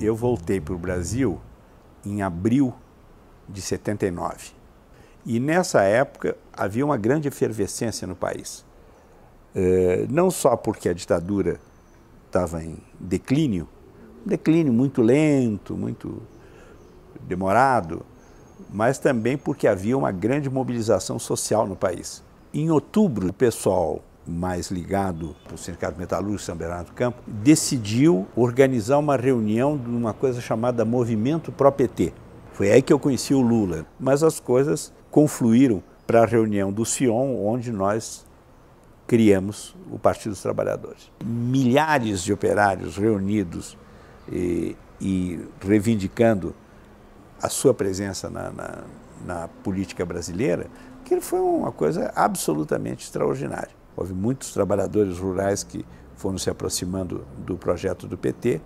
Eu voltei para o Brasil em abril de 79. E nessa época havia uma grande efervescência no país. É, não só porque a ditadura estava em declínio, um declínio muito lento, muito demorado, mas também porque havia uma grande mobilização social no país. Em outubro, o pessoal mais ligado para o Sindicato Metalúrgico São Bernardo do Campo, decidiu organizar uma reunião de uma coisa chamada Movimento Pro-PT. Foi aí que eu conheci o Lula. Mas as coisas confluíram para a reunião do Sion, onde nós criamos o Partido dos Trabalhadores. Milhares de operários reunidos e, e reivindicando a sua presença na, na, na política brasileira Aquilo foi uma coisa absolutamente extraordinária. Houve muitos trabalhadores rurais que foram se aproximando do projeto do PT,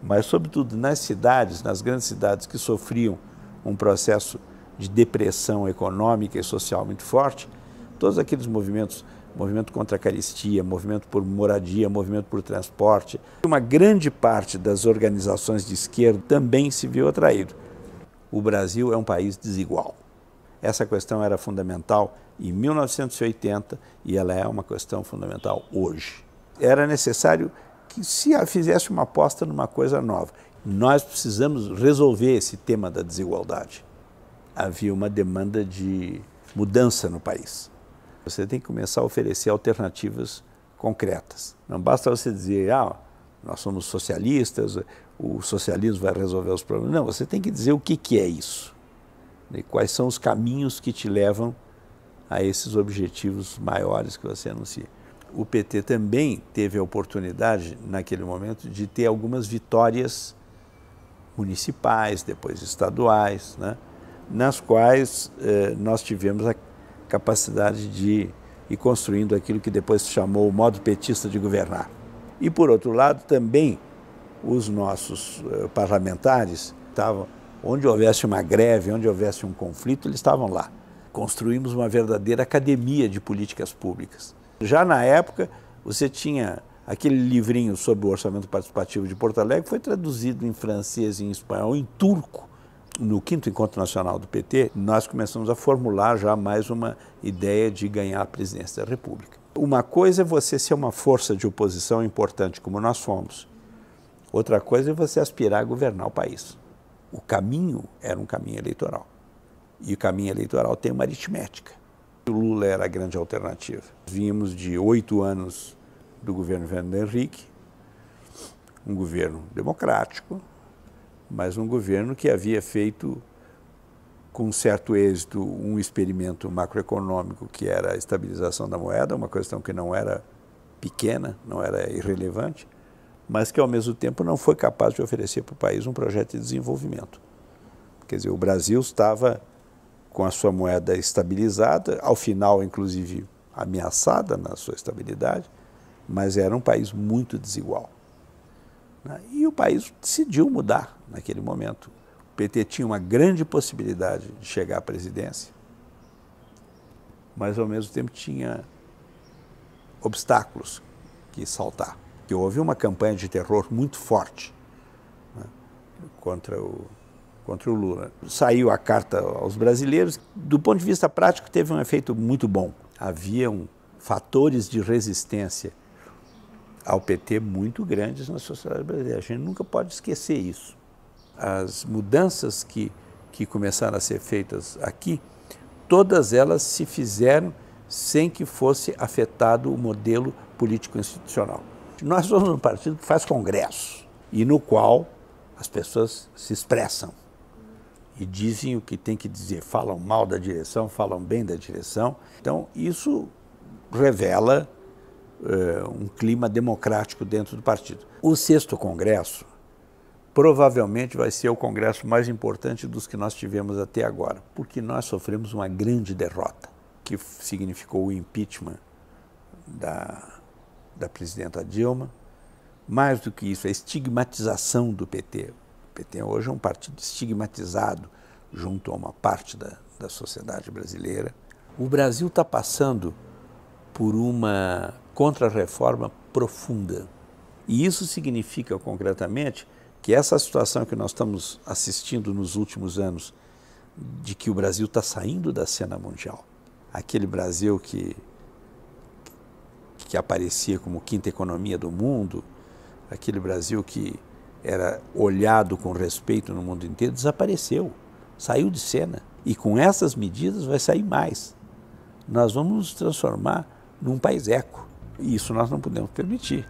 mas, sobretudo, nas cidades, nas grandes cidades que sofriam um processo de depressão econômica e social muito forte, todos aqueles movimentos movimento contra a caristia, movimento por moradia, movimento por transporte. Uma grande parte das organizações de esquerda também se viu atraído. O Brasil é um país desigual. Essa questão era fundamental em 1980 e ela é uma questão fundamental hoje. Era necessário que se fizesse uma aposta numa coisa nova. Nós precisamos resolver esse tema da desigualdade. Havia uma demanda de mudança no país. Você tem que começar a oferecer alternativas concretas. Não basta você dizer, ah, nós somos socialistas, o socialismo vai resolver os problemas. Não, você tem que dizer o que, que é isso. E né? quais são os caminhos que te levam a esses objetivos maiores que você anuncia? O PT também teve a oportunidade, naquele momento, de ter algumas vitórias municipais, depois estaduais, né? nas quais eh, nós tivemos a capacidade de ir construindo aquilo que depois se chamou o modo petista de governar. E, por outro lado, também os nossos eh, parlamentares estavam Onde houvesse uma greve, onde houvesse um conflito, eles estavam lá. Construímos uma verdadeira academia de políticas públicas. Já na época, você tinha aquele livrinho sobre o orçamento participativo de Porto Alegre, foi traduzido em francês, em espanhol, em turco. No quinto encontro nacional do PT, nós começamos a formular já mais uma ideia de ganhar a presidência da República. Uma coisa é você ser uma força de oposição importante, como nós fomos. Outra coisa é você aspirar a governar o país o caminho era um caminho eleitoral. E o caminho eleitoral tem uma aritmética. O Lula era a grande alternativa. Vínhamos de oito anos do governo Fernando Henrique, um governo democrático, mas um governo que havia feito com certo êxito um experimento macroeconômico que era a estabilização da moeda, uma questão que não era pequena, não era irrelevante, mas que ao mesmo tempo não foi capaz de oferecer para o país um projeto de desenvolvimento. Quer dizer, o Brasil estava com a sua moeda estabilizada, ao final, inclusive, ameaçada na sua estabilidade, mas era um país muito desigual. Né? E o país decidiu mudar naquele momento. O PT tinha uma grande possibilidade de chegar à presidência, mas ao mesmo tempo tinha obstáculos que saltar que houve uma campanha de terror muito forte né, contra, o, contra o Lula. Saiu a carta aos brasileiros, do ponto de vista prático, teve um efeito muito bom. Haviam fatores de resistência ao PT muito grandes na sociedade brasileira. A gente nunca pode esquecer isso. As mudanças que, que começaram a ser feitas aqui, todas elas se fizeram sem que fosse afetado o modelo político-institucional. Nós somos um partido que faz congresso e no qual as pessoas se expressam e dizem o que tem que dizer, falam mal da direção, falam bem da direção. Então, isso revela uh, um clima democrático dentro do partido. O sexto congresso provavelmente vai ser o congresso mais importante dos que nós tivemos até agora, porque nós sofremos uma grande derrota, que significou o impeachment da da presidenta Dilma. Mais do que isso, a estigmatização do PT. O PT hoje é um partido estigmatizado junto a uma parte da, da sociedade brasileira. O Brasil está passando por uma contrarreforma profunda. E isso significa concretamente que essa situação que nós estamos assistindo nos últimos anos, de que o Brasil está saindo da cena mundial, aquele Brasil que que aparecia como quinta economia do mundo, aquele Brasil que era olhado com respeito no mundo inteiro, desapareceu, saiu de cena. E com essas medidas vai sair mais. Nós vamos nos transformar num país eco. E isso nós não podemos permitir.